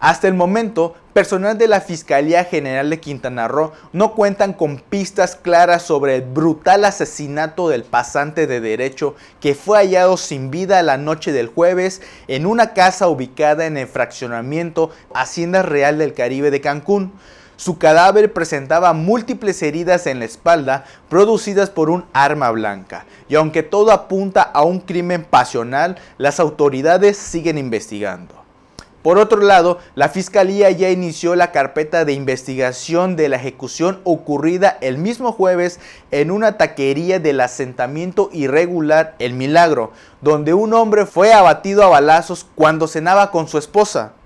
Hasta el momento, personal de la Fiscalía General de Quintana Roo no cuentan con pistas claras sobre el brutal asesinato del pasante de derecho que fue hallado sin vida la noche del jueves en una casa ubicada en el fraccionamiento Hacienda Real del Caribe de Cancún. Su cadáver presentaba múltiples heridas en la espalda producidas por un arma blanca. Y aunque todo apunta a un crimen pasional, las autoridades siguen investigando. Por otro lado, la Fiscalía ya inició la carpeta de investigación de la ejecución ocurrida el mismo jueves en una taquería del asentamiento irregular El Milagro, donde un hombre fue abatido a balazos cuando cenaba con su esposa.